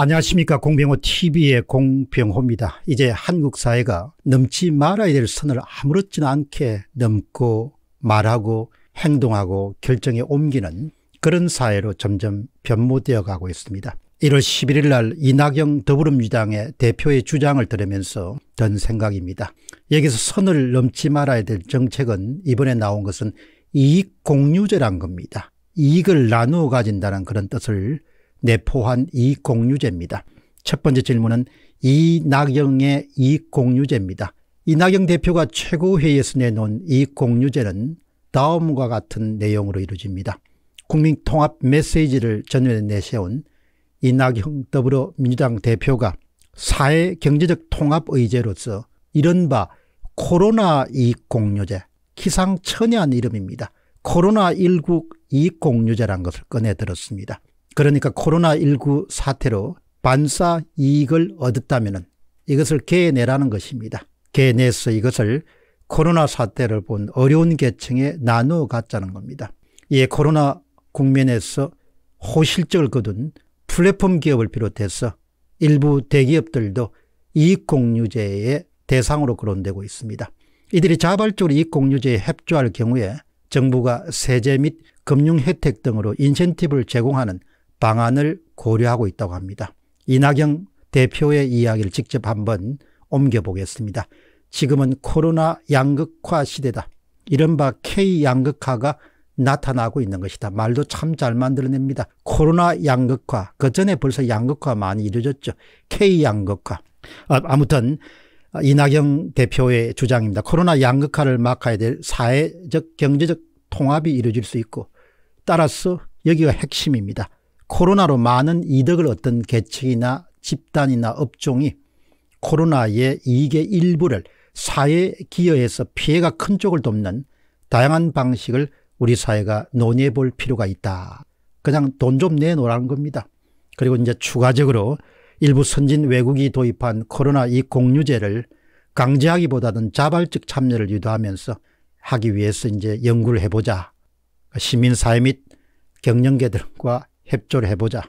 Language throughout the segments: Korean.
안녕하십니까 공병호 tv의 공병호입니다. 이제 한국 사회가 넘지 말아야 될 선을 아무렇지 않게 넘고 말하고 행동하고 결정에 옮기는 그런 사회로 점점 변모되어 가고 있습니다. 1월 11일 날 이낙영 더불어민주당의 대표의 주장을 들으면서 든 생각입니다. 여기서 선을 넘지 말아야 될 정책은 이번에 나온 것은 이익 공유제란 겁니다. 이익을 나누어 가진다는 그런 뜻을 내포한 이익공유제입니다. 첫 번째 질문은 이낙영의 이익공유제입니다. 이낙영 대표가 최고회의에서 내놓은 이익공유제는 다음과 같은 내용으로 이루어집니다. 국민통합 메시지를 전면에 내세운 이낙영 더불어민주당 대표가 사회 경제적 통합 의제로서 이른바 코로나 이익공유제 기상천외한 이름입니다. 코로나19 이익공유제란 것을 꺼내들었습니다. 그러니까 코로나19 사태로 반사 이익을 얻었다면 이것을 개내라는 것입니다. 개내서 이것을 코로나 사태를 본 어려운 계층에 나누어 갖자는 겁니다. 이에 코로나 국면에서 호실적을 거둔 플랫폼 기업을 비롯해서 일부 대기업들도 이익공유제의 대상으로 거론되고 있습니다. 이들이 자발적으로 이익공유제에 협조할 경우에 정부가 세제 및 금융 혜택 등으로 인센티브를 제공하는 방안을 고려하고 있다고 합니다. 이낙영 대표의 이야기를 직접 한번 옮겨보겠습니다. 지금은 코로나 양극화 시대다. 이른바 K양극화가 나타나고 있는 것이다. 말도 참 잘 만들어냅니다. 코로나 양극화, 그 전에 벌써 양극화 많이 이루어졌죠. K양극화. 아, 아무튼 이낙영 대표의 주장입니다. 코로나 양극화를 막아야 될 사회적 경제적 통합이 이루어질 수 있고 따라서 여기가 핵심입니다. 코로나로 많은 이득을 얻던 계층이나 집단이나 업종이 코로나의 이익의 일부를 사회에 기여해서 피해가 큰 쪽을 돕는 다양한 방식을 우리 사회가 논의해 볼 필요가 있다. 그냥 돈 좀 내놓으라는 겁니다. 그리고 이제 추가적으로 일부 선진 외국이 도입한 코로나 이 공유제를 강제하기보다는 자발적 참여를 유도하면서 하기 위해서 이제 연구를 해보자. 시민사회 및 경영계들과 협조를 해보자.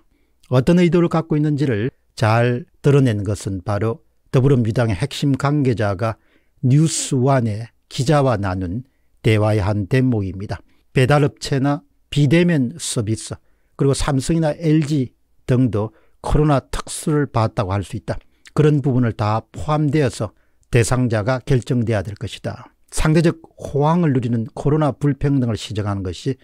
어떤 의도를 갖고 있는지를 잘 드러낸 것은 바로 더불어민주당의 핵심 관계자가 뉴스원의 기자와 나눈 대화의 한 대목입니다. 배달업체나 비대면 서비스 그리고 삼성이나 LG 등도 코로나 특수를 받았다고할 수 있다. 그런 부분을 다 포함되어서 대상자가 결정돼야 될 것이다. 상대적 호황을 누리는 코로나 불평등을 시정하는 것이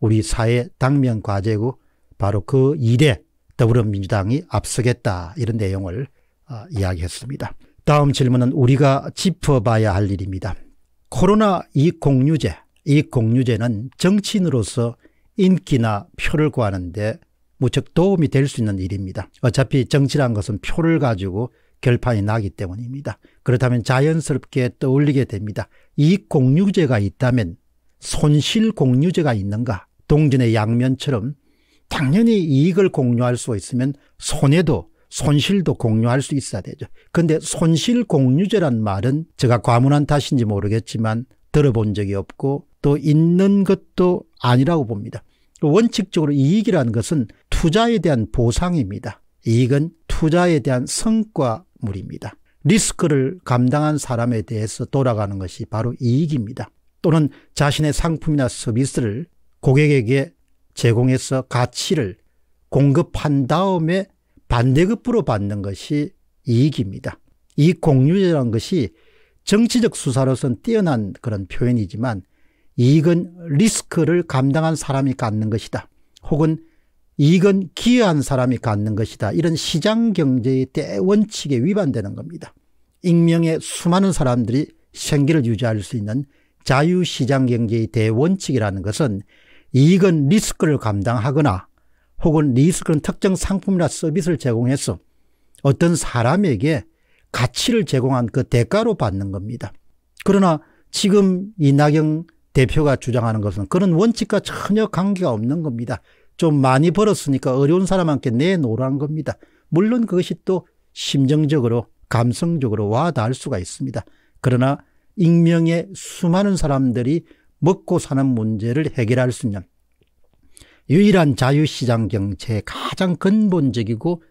우리 사회 당면 과제고 바로 그 일에 더불어민주당이 앞서겠다 이런 내용을 어, 이야기했습니다. 다음 질문은 우리가 짚어봐야 할 일입니다. 코로나 이공유제, 이공유제는 정치인으로서 인기나 표를 구하는데 무척 도움이 될 수 있는 일입니다. 어차피 정치란 것은 표를 가지고 결판이 나기 때문입니다. 그렇다면 자연스럽게 떠올리게 됩니다. 이공유제가 있다면 손실공유제가 있는가? 동전의 양면처럼 당연히 이익을 공유할 수 있으면 손해도 손실도 공유할 수 있어야 되죠. 근데 손실 공유제란 말은 제가 과문한 탓인지 모르겠지만 들어본 적이 없고 또 있는 것도 아니라고 봅니다. 원칙적으로 이익이라는 것은 투자에 대한 보상입니다. 이익은 투자에 대한 성과물입니다. 리스크를 감당한 사람에 대해서 돌아가는 것이 바로 이익입니다. 또는 자신의 상품이나 서비스를 고객에게 제공해서 가치를 공급한 다음에 반대급부로 받는 것이 이익입니다. 이 공유제라는 것이 정치적 수사로선 뛰어난 그런 표현이지만 이익은 리스크를 감당한 사람이 갖는 것이다. 혹은 이익은 기여한 사람이 갖는 것이다. 이런 시장 경제의 대원칙에 위반되는 겁니다. 익명의 수많은 사람들이 생계를 유지할 수 있는 자유시장 경제의 대원칙이라는 것은 이익은 리스크를 감당하거나 혹은 리스크는 특정 상품이나 서비스를 제공해서 어떤 사람에게 가치를 제공한 그 대가로 받는 겁니다. 그러나 지금 이낙영 대표가 주장하는 것은 그런 원칙과 전혀 관계가 없는 겁니다. 좀 많이 벌었으니까 어려운 사람한테 내놓으라는 겁니다. 물론 그것이 또 심정적으로 감성적으로 와닿을 수가 있습니다. 그러나 익명의 수많은 사람들이 먹고 사는 문제를 해결할 수 있는 유일한 자유시장 경제의 가장 근본적이고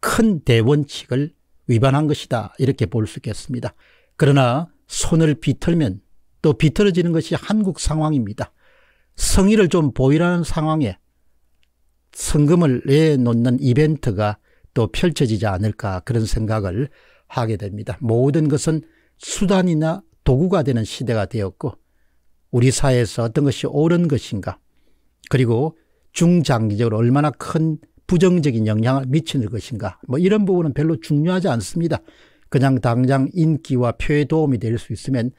큰 대원칙을 위반한 것이다 이렇게 볼 수 있겠습니다. 그러나 손을 비틀면 또 비틀어지는 것이 한국 상황입니다. 성의를 좀 보이라는 상황에 성금을 내놓는 이벤트가 또 펼쳐지지 않을까 그런 생각을 하게 됩니다. 모든 것은 수단이나 도구가 되는 시대가 되었고 우리 사회에서 어떤 것이 옳은 것인가 그리고 중장기적으로 얼마나 큰 부정적인 영향을 미치는 것인가 뭐 이런 부분은 별로 중요하지 않습니다. 그냥 당장 인기와 표에 도움이 될 수 있으면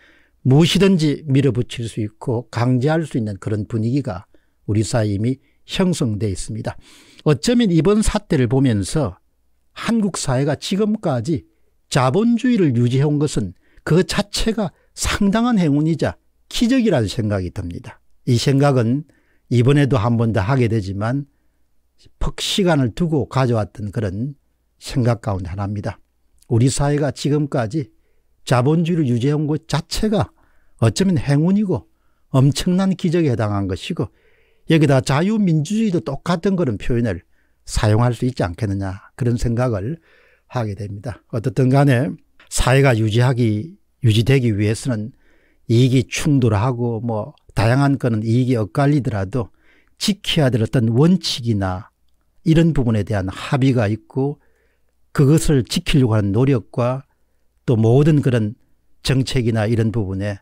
무엇이든지 밀어붙일 수 있고 강제할 수 있는 그런 분위기가 우리 사회 이미 형성되어 있습니다. 어쩌면 이번 사태를 보면서 한국 사회가 지금까지 자본주의를 유지해온 것은 그 자체가 상당한 행운이자 기적이라는 생각이 듭니다. 이 생각은 이번에도 한 번 더 하게 되지만 퍽 시간을 두고 가져왔던 그런 생각 가운데 하나입니다. 우리 사회가 지금까지 자본주의를 유지해온 것 자체가 어쩌면 행운이고 엄청난 기적에 해당한 것이고 여기다 자유민주주의도 똑같은 그런 표현을 사용할 수 있지 않겠느냐 그런 생각을 하게 됩니다. 어떻든 간에 사회가 유지하기 유지되기 위해서는 이익이 충돌하고 뭐 다양한 거는 이익이 엇갈리더라도 지켜야 될 어떤 원칙이나 이런 부분에 대한 합의가 있고 그것을 지키려고 하는 노력과 또 모든 그런 정책이나 이런 부분에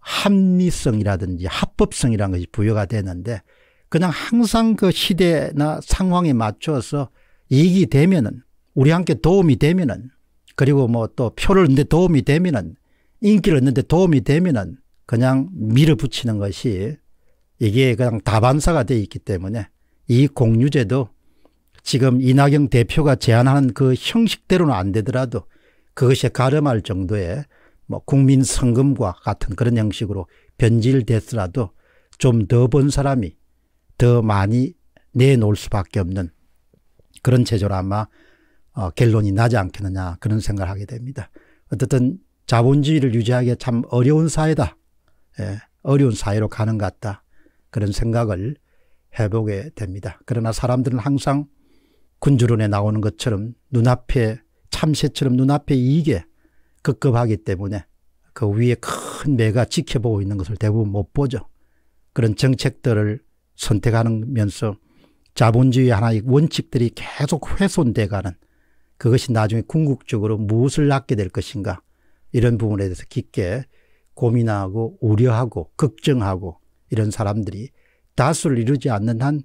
합리성이라든지 합법성이라는 것이 부여가 되는데 그냥 항상 그 시대나 상황에 맞춰서 이익이 되면은 우리 함께 도움이 되면은 그리고 뭐 또 표를 는데 도움이 되면은 인기를 얻는데 도움이 되면은 그냥 밀어붙이는 것이 이게 그냥 다반사가 되어 있기 때문에 이 공유제도 지금 이낙영 대표가 제안하는 그 형식대로는 안 되더라도 그것에 가름할 정도의 뭐 국민 성금과 같은 그런 형식으로 변질됐더라도 좀 더 본 사람이 더 많이 내놓을 수밖에 없는 그런 체조로 아마 어, 결론이 나지 않겠느냐 그런 생각을 하게 됩니다. 어쨌든 자본주의를 유지하기에참 어려운 사회다. 예, 어려운 사회로 가는 것 같다. 그런 생각을 해보게 됩니다. 그러나 사람들은 항상 군주론에 나오는 것처럼 눈앞에 참새처럼 눈앞에 이익에 급급하기 때문에 그 위에 큰 매가 지켜보고 있는 것을 대부분 못 보죠. 그런 정책들을 선택하면서 자본주의 하나의 원칙들이 계속 훼손돼가는 그것이 나중에 궁극적으로 무엇을 낳게 될 것인가 이런 부분에 대해서 깊게 고민하고 우려하고 걱정하고 이런 사람들이 다수를 이루지 않는 한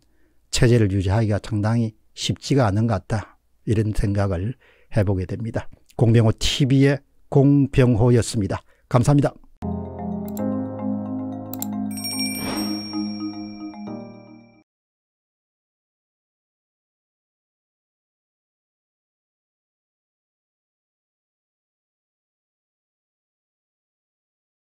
체제를 유지하기가 상당히 쉽지가 않은 것 같다. 이런 생각을 해보게 됩니다. 공병호 TV의 공병호였습니다. 감사합니다.